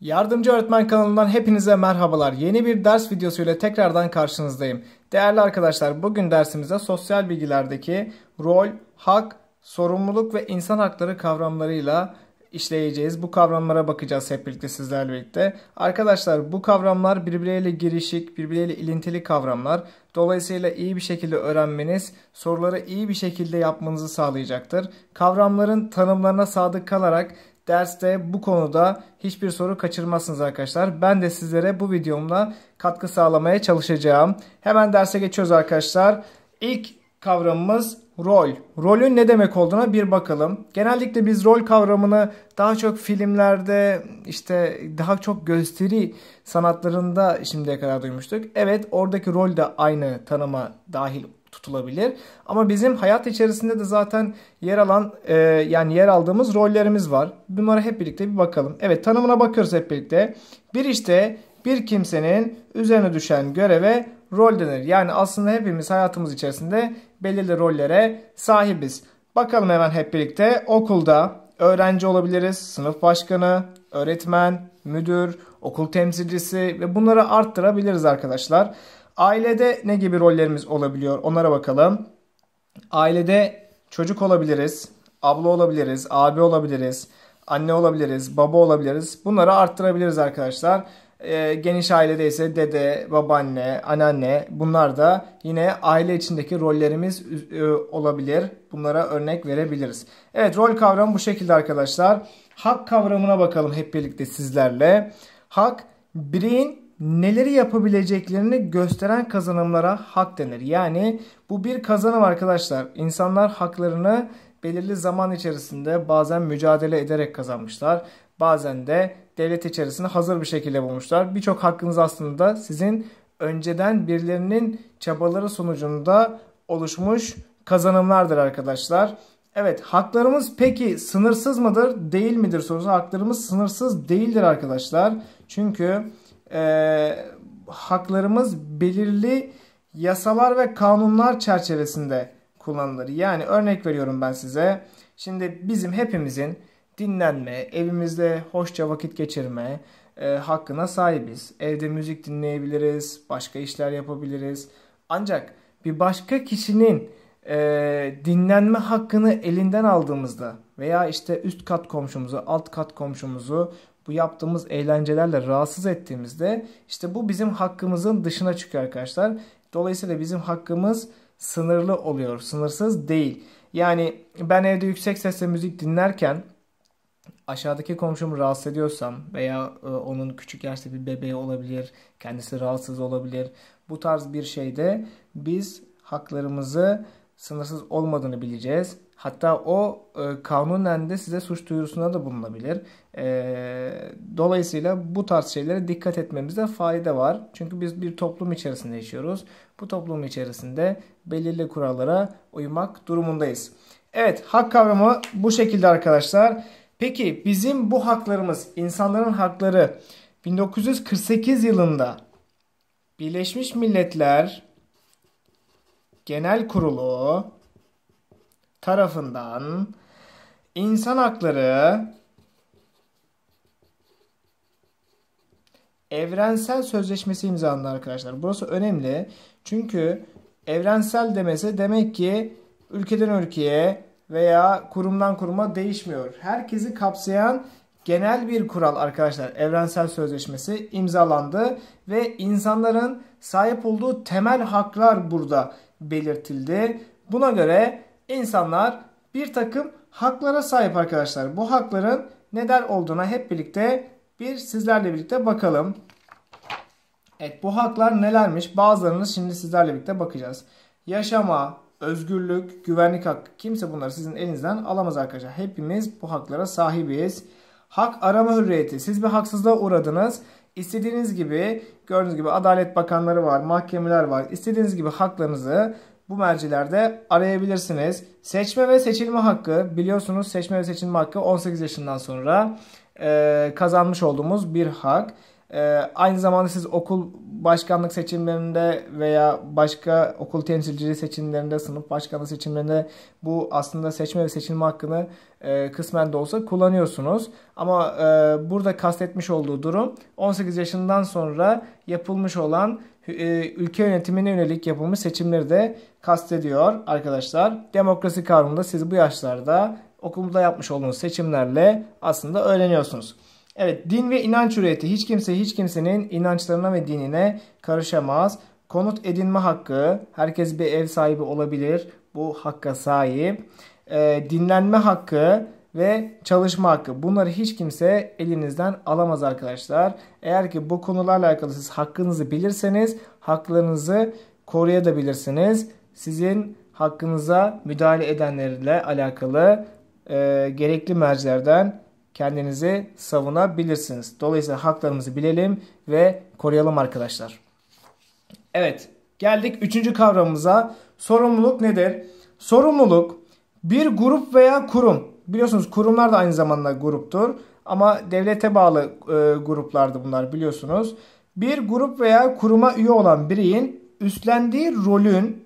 Yardımcı Öğretmen kanalından hepinize merhabalar. Yeni bir ders videosuyla tekrardan karşınızdayım. Değerli arkadaşlar bugün dersimizde sosyal bilgilerdeki rol, hak, sorumluluk ve insan hakları kavramlarıyla işleyeceğiz. Bu kavramlara bakacağız hep birlikte sizlerle birlikte. Arkadaşlar bu kavramlar birbirleriyle girişik, birbirleriyle ilintili kavramlar. Dolayısıyla iyi bir şekilde öğrenmeniz, soruları iyi bir şekilde yapmanızı sağlayacaktır. Kavramların tanımlarına sadık kalarak Derste bu konuda hiçbir soru kaçırmazsınız arkadaşlar. Ben de sizlere bu videomla katkı sağlamaya çalışacağım. Hemen derse geçiyoruz arkadaşlar. İlk kavramımız rol. Rolün ne demek olduğuna bir bakalım. Genellikle biz rol kavramını daha çok filmlerde işte daha çok gösteri sanatlarında şimdiye kadar duymuştuk. Evet oradaki rol de aynı tanıma dahil tutulabilir. Ama bizim hayat içerisinde de zaten yer alan e, yani yer aldığımız rollerimiz var. Bunlara hep birlikte bir bakalım. Evet tanımına bakıyoruz hep birlikte. Bir işte bir kimsenin üzerine düşen göreve rol denir. Yani aslında hepimiz hayatımız içerisinde belirli rollere sahibiz. Bakalım hemen hep birlikte okulda öğrenci olabiliriz, sınıf başkanı, öğretmen, müdür, okul temsilcisi ve bunları arttırabiliriz arkadaşlar. Ailede ne gibi rollerimiz olabiliyor onlara bakalım. Ailede çocuk olabiliriz, abla olabiliriz, abi olabiliriz, anne olabiliriz, baba olabiliriz. Bunları arttırabiliriz arkadaşlar. Ee, geniş ailede ise dede, babaanne, anneanne bunlar da yine aile içindeki rollerimiz e, olabilir. Bunlara örnek verebiliriz. Evet rol kavramı bu şekilde arkadaşlar. Hak kavramına bakalım hep birlikte sizlerle. Hak bireyin neleri yapabileceklerini gösteren kazanımlara hak denir. Yani bu bir kazanım arkadaşlar. İnsanlar haklarını belirli zaman içerisinde bazen mücadele ederek kazanmışlar. Bazen de devlet içerisinde hazır bir şekilde bulmuşlar. Birçok hakkınız aslında sizin önceden birilerinin çabaları sonucunda oluşmuş kazanımlardır arkadaşlar. Evet haklarımız peki sınırsız mıdır değil midir sorusu. Haklarımız sınırsız değildir arkadaşlar. Çünkü e, haklarımız belirli yasalar ve kanunlar çerçevesinde kullanılır. Yani örnek veriyorum ben size. Şimdi bizim hepimizin dinlenme, evimizde hoşça vakit geçirme e, hakkına sahibiz. Evde müzik dinleyebiliriz, başka işler yapabiliriz. Ancak bir başka kişinin e, dinlenme hakkını elinden aldığımızda veya işte üst kat komşumuzu, alt kat komşumuzu bu yaptığımız eğlencelerle rahatsız ettiğimizde işte bu bizim hakkımızın dışına çıkıyor arkadaşlar. Dolayısıyla bizim hakkımız sınırlı oluyor. Sınırsız değil. Yani ben evde yüksek sesle müzik dinlerken aşağıdaki komşumu rahatsız ediyorsam veya e, onun küçük yaşta bir bebeği olabilir, kendisi rahatsız olabilir. Bu tarz bir şeyde biz haklarımızı sınırsız olmadığını bileceğiz. Hatta o e, kanunen de size suç duyurusuna da bulunabilir. E, dolayısıyla bu tarz şeylere dikkat etmemizde fayda var. Çünkü biz bir toplum içerisinde yaşıyoruz. Bu toplum içerisinde belirli kurallara uymak durumundayız. Evet hak kavramı bu şekilde arkadaşlar. Peki bizim bu haklarımız, insanların hakları 1948 yılında Birleşmiş Milletler Genel Kurulu tarafından insan hakları evrensel sözleşmesi imzalandı arkadaşlar. Burası önemli. Çünkü evrensel demesi demek ki ülkeden ülkeye veya kurumdan kuruma değişmiyor. Herkesi kapsayan genel bir kural arkadaşlar. Evrensel sözleşmesi imzalandı ve insanların sahip olduğu temel haklar burada belirtildi. Buna göre insanlar bir takım haklara sahip arkadaşlar. Bu hakların neler olduğuna hep birlikte bir sizlerle birlikte bakalım. Evet bu haklar nelermiş? Bazılarını şimdi sizlerle birlikte bakacağız. Yaşama, özgürlük, güvenlik hakkı. Kimse bunları sizin elinizden alamaz arkadaşlar. Hepimiz bu haklara sahibiz. Hak arama hürriyeti. Siz bir haksızlığa uğradınız. İstediğiniz gibi gördüğünüz gibi adalet bakanları var, mahkemeler var. İstediğiniz gibi haklarınızı bu mercilerde arayabilirsiniz. Seçme ve seçilme hakkı biliyorsunuz seçme ve seçilme hakkı 18 yaşından sonra e, kazanmış olduğumuz bir hak. E, aynı zamanda siz okul başkanlık seçimlerinde veya başka okul temsilciliği seçimlerinde, sınıf başkanı seçimlerinde bu aslında seçme ve seçilme hakkını e, kısmen de olsa kullanıyorsunuz. Ama e, burada kastetmiş olduğu durum 18 yaşından sonra yapılmış olan e, ülke yönetimine yönelik yapılmış seçimleri de kastediyor arkadaşlar. Demokrasi kanununda siz bu yaşlarda okulda yapmış olduğunuz seçimlerle aslında öğreniyorsunuz. Evet din ve inanç hürriyeti. Hiç kimse hiç kimsenin inançlarına ve dinine karışamaz. Konut edinme hakkı. Herkes bir ev sahibi olabilir. Bu hakka sahip. E, dinlenme hakkı ve çalışma hakkı. Bunları hiç kimse elinizden alamaz arkadaşlar. Eğer ki bu konularla alakalı siz hakkınızı bilirseniz haklarınızı koruyabilirsiniz. Sizin hakkınıza müdahale edenlerle alakalı e, gerekli mercilerden kendinizi savunabilirsiniz. Dolayısıyla haklarımızı bilelim ve koruyalım arkadaşlar. Evet geldik üçüncü kavramımıza. Sorumluluk nedir? Sorumluluk bir grup veya kurum. Biliyorsunuz kurumlar da aynı zamanda gruptur. Ama devlete bağlı e, gruplardı bunlar biliyorsunuz. Bir grup veya kuruma üye olan bireyin üstlendiği rolün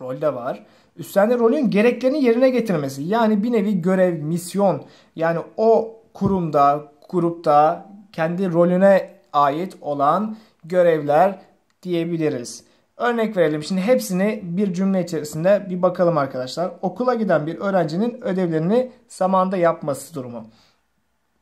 rolde var. Üstlendiği rolün gereklerini yerine getirmesi. Yani bir nevi görev, misyon. Yani o kurumda, grupta kendi rolüne ait olan görevler diyebiliriz. Örnek verelim. Şimdi hepsini bir cümle içerisinde bir bakalım arkadaşlar. Okula giden bir öğrencinin ödevlerini zamanda yapması durumu.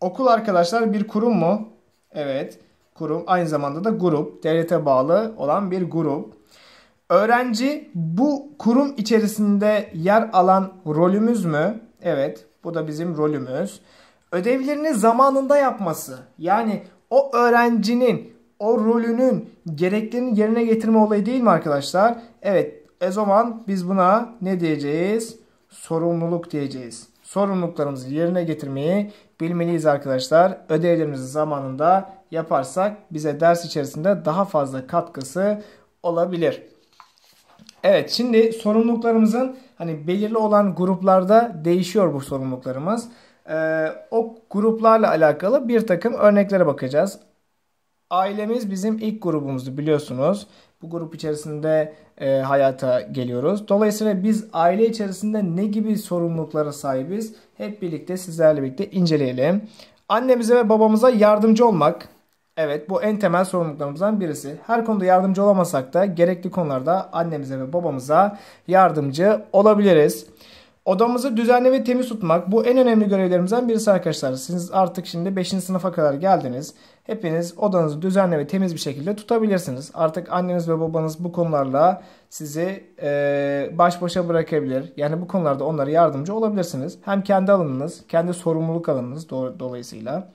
Okul arkadaşlar bir kurum mu? Evet. Kurum aynı zamanda da grup, devlete bağlı olan bir grup. Öğrenci bu kurum içerisinde yer alan rolümüz mü? Evet, bu da bizim rolümüz. Ödevlerini zamanında yapması. Yani o öğrencinin o rolünün gereklerini yerine getirme olayı değil mi arkadaşlar? Evet. o e zaman biz buna ne diyeceğiz? Sorumluluk diyeceğiz. Sorumluluklarımızı yerine getirmeyi bilmeliyiz arkadaşlar. Ödevlerimizi zamanında yaparsak bize ders içerisinde daha fazla katkısı olabilir. Evet şimdi sorumluluklarımızın hani belirli olan gruplarda değişiyor bu sorumluluklarımız. Ee, o gruplarla alakalı bir takım örneklere bakacağız. Ailemiz bizim ilk grubumuzdu biliyorsunuz. Bu grup içerisinde e, hayata geliyoruz. Dolayısıyla biz aile içerisinde ne gibi sorumluluklara sahibiz? Hep birlikte sizlerle birlikte inceleyelim. Annemize ve babamıza yardımcı olmak, Evet bu en temel sorumluluklarımızdan birisi. Her konuda yardımcı olamasak da gerekli konularda annemize ve babamıza yardımcı olabiliriz. Odamızı düzenli ve temiz tutmak bu en önemli görevlerimizden birisi arkadaşlar. Siz artık şimdi 5. sınıfa kadar geldiniz. Hepiniz odanızı düzenli ve temiz bir şekilde tutabilirsiniz. Artık anneniz ve babanız bu konularla sizi e, baş başa bırakabilir. Yani bu konularda onlara yardımcı olabilirsiniz. Hem kendi alanınız, kendi sorumluluk alanınız do dolayısıyla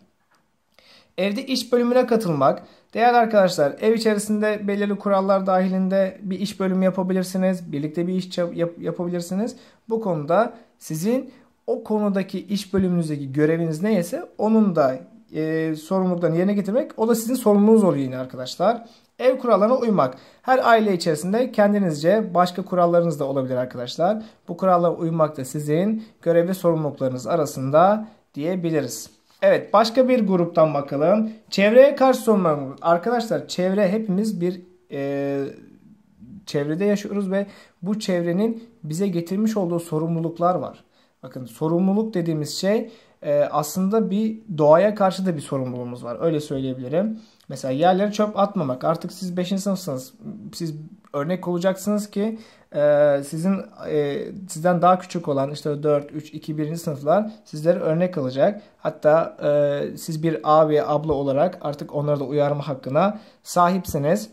Evde iş bölümüne katılmak. Değerli arkadaşlar ev içerisinde belirli kurallar dahilinde bir iş bölümü yapabilirsiniz. Birlikte bir iş yap yapabilirsiniz. Bu konuda sizin o konudaki iş bölümünüzdeki göreviniz neyse onun da e, sorumluluklarını yerine getirmek o da sizin sorumluluğunuz oluyor yine arkadaşlar. Ev kurallarına uymak. Her aile içerisinde kendinizce başka kurallarınız da olabilir arkadaşlar. Bu kurallara uymak da sizin görev ve sorumluluklarınız arasında diyebiliriz. Evet başka bir gruptan bakalım. Çevreye karşı sorumluluk Arkadaşlar çevre hepimiz bir e, çevrede yaşıyoruz ve bu çevrenin bize getirmiş olduğu sorumluluklar var. Bakın sorumluluk dediğimiz şey e, aslında bir doğaya karşı da bir sorumluluğumuz var. Öyle söyleyebilirim. Mesela yerlere çöp atmamak. Artık siz 5. sınıfsınız. Siz örnek olacaksınız ki e, sizin e, sizden daha küçük olan işte 4, 3, 2, 1. sınıflar sizlere örnek alacak. Hatta e, siz bir abi, abla olarak artık onları da uyarma hakkına sahipsiniz.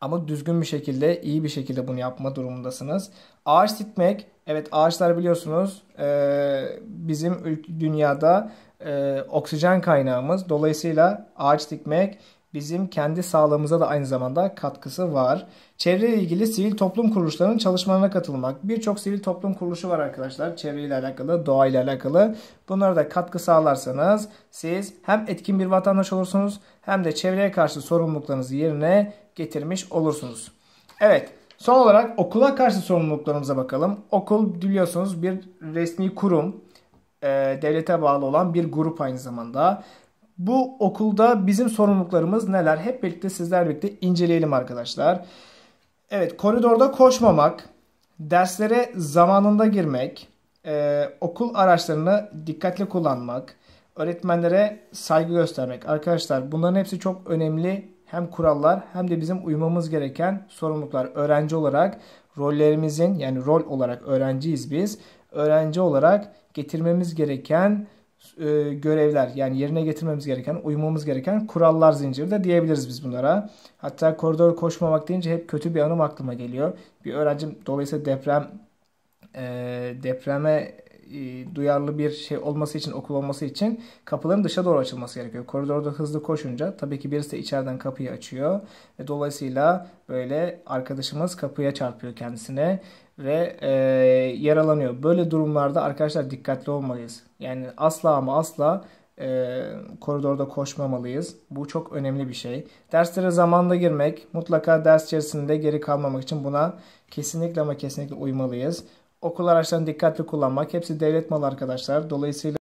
Ama düzgün bir şekilde, iyi bir şekilde bunu yapma durumundasınız. Ağaç dikmek, evet ağaçlar biliyorsunuz e, bizim dünyada e, oksijen kaynağımız. Dolayısıyla ağaç dikmek bizim kendi sağlığımıza da aynı zamanda katkısı var. Çevreyle ilgili sivil toplum kuruluşlarının çalışmalarına katılmak. Birçok sivil toplum kuruluşu var arkadaşlar. Çevre Çevreyle alakalı, ile alakalı. Bunlara da katkı sağlarsanız siz hem etkin bir vatandaş olursunuz hem de çevreye karşı sorumluluklarınızı yerine getirmiş olursunuz. Evet. Son olarak okula karşı sorumluluklarımıza bakalım. Okul biliyorsunuz bir resmi kurum, ee, devlete bağlı olan bir grup aynı zamanda. Bu okulda bizim sorumluluklarımız neler? Hep birlikte sizler birlikte inceleyelim arkadaşlar. Evet koridorda koşmamak, derslere zamanında girmek, e, okul araçlarını dikkatli kullanmak, öğretmenlere saygı göstermek. Arkadaşlar bunların hepsi çok önemli hem kurallar hem de bizim uymamız gereken sorumluluklar. Öğrenci olarak rollerimizin yani rol olarak öğrenciyiz biz. Öğrenci olarak getirmemiz gereken e, görevler yani yerine getirmemiz gereken, uymamız gereken kurallar zinciri de diyebiliriz biz bunlara. Hatta koridor koşmamak deyince hep kötü bir anım aklıma geliyor. Bir öğrencim dolayısıyla deprem e, depreme e, duyarlı bir şey olması için, okul olması için kapıların dışa doğru açılması gerekiyor. Koridorda hızlı koşunca tabii ki birisi de içeriden kapıyı açıyor. Ve dolayısıyla böyle arkadaşımız kapıya çarpıyor kendisine ve e, yaralanıyor. Böyle durumlarda arkadaşlar dikkatli olmalıyız. Yani asla ama asla e, koridorda koşmamalıyız. Bu çok önemli bir şey. Derslere zamanda girmek, mutlaka ders içerisinde geri kalmamak için buna kesinlikle ama kesinlikle uymalıyız. Okul araçlarını dikkatli kullanmak hepsi devlet malı arkadaşlar. Dolayısıyla